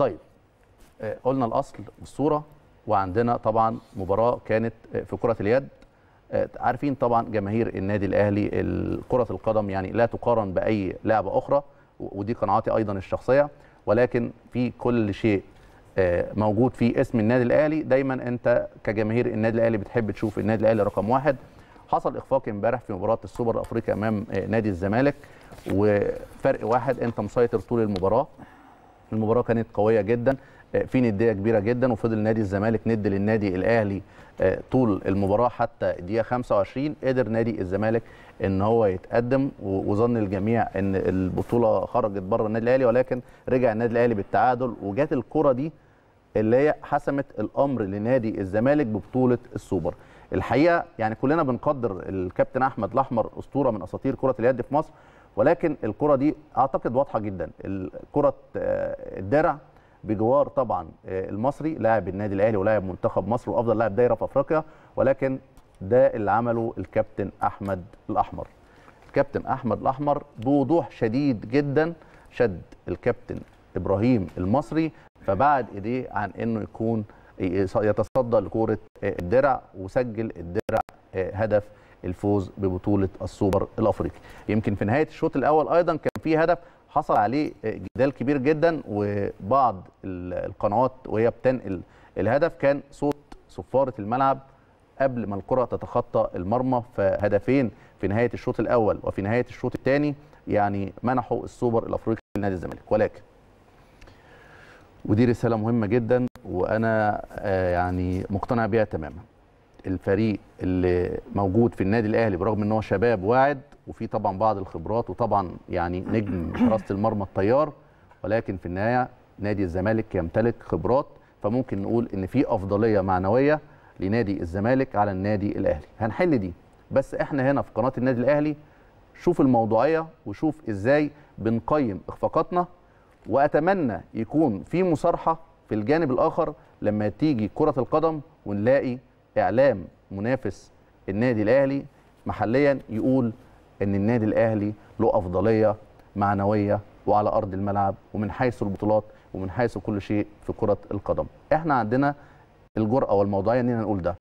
طيب آه، قلنا الاصل والصوره وعندنا طبعا مباراه كانت آه، في كره اليد آه، عارفين طبعا جماهير النادي الاهلي كره القدم يعني لا تقارن باي لعبه اخرى ودي قناعاتي ايضا الشخصيه ولكن في كل شيء موجود في اسم النادي الاهلي دايما انت كجماهير النادي الاهلي بتحب تشوف النادي الاهلي رقم واحد حصل اخفاق امبارح في مباراه السوبر الافريقي امام نادي الزمالك وفرق واحد انت مسيطر طول المباراه المباراه كانت قويه جدا آه، في نديه كبيره جدا وفضل نادي الزمالك ند للنادي الاهلي آه، طول المباراه حتى الدقيقه 25 قدر نادي الزمالك ان هو يتقدم وظن الجميع ان البطوله خرجت بره النادي الاهلي ولكن رجع النادي الاهلي بالتعادل وجات الكره دي اللي هي حسمت الامر لنادي الزمالك ببطوله السوبر الحقيقه يعني كلنا بنقدر الكابتن احمد الاحمر اسطوره من اساطير كره اليد في مصر ولكن الكره دي اعتقد واضحه جدا الكره آه، الدرع بجوار طبعا آه، المصري لاعب النادي الاهلي ولاعب منتخب مصر وافضل لاعب دايره في افريقيا ولكن ده اللي عمله الكابتن احمد الاحمر الكابتن احمد الاحمر بوضوح شديد جدا شد الكابتن ابراهيم المصري فبعد ايديه عن انه يكون يتصدى لكوره آه، الدرع وسجل الدرع هدف الفوز ببطوله السوبر الافريقي يمكن في نهايه الشوط الاول ايضا كان في هدف حصل عليه جدال كبير جدا وبعض القنوات وهي بتنقل الهدف كان صوت صفاره الملعب قبل ما الكره تتخطى المرمى فهدفين في نهايه الشوط الاول وفي نهايه الشوط الثاني يعني منحوا السوبر الافريقي لنادي الزمالك ولكن ودي رساله مهمه جدا وانا آه، يعني مقتنع بيها تماما الفريق اللي موجود في النادي الاهلي برغم ان هو شباب واعد وفي طبعا بعض الخبرات وطبعا يعني نجم حراسه المرمى الطيار ولكن في النهايه نادي الزمالك يمتلك خبرات فممكن نقول ان في افضليه معنويه لنادي الزمالك على النادي الاهلي هنحل دي بس احنا هنا في قناه النادي الاهلي شوف الموضوعيه وشوف ازاي بنقيم اخفاقاتنا واتمنى يكون في مصارحه في الجانب الاخر لما تيجي كره القدم ونلاقي اعلام منافس النادي الاهلي محليا يقول ان النادي الاهلي له افضليه معنويه وعلى ارض الملعب ومن حيث البطولات ومن حيث كل شيء في كره القدم احنا عندنا الجرأه والموضوعيه اننا نقول ده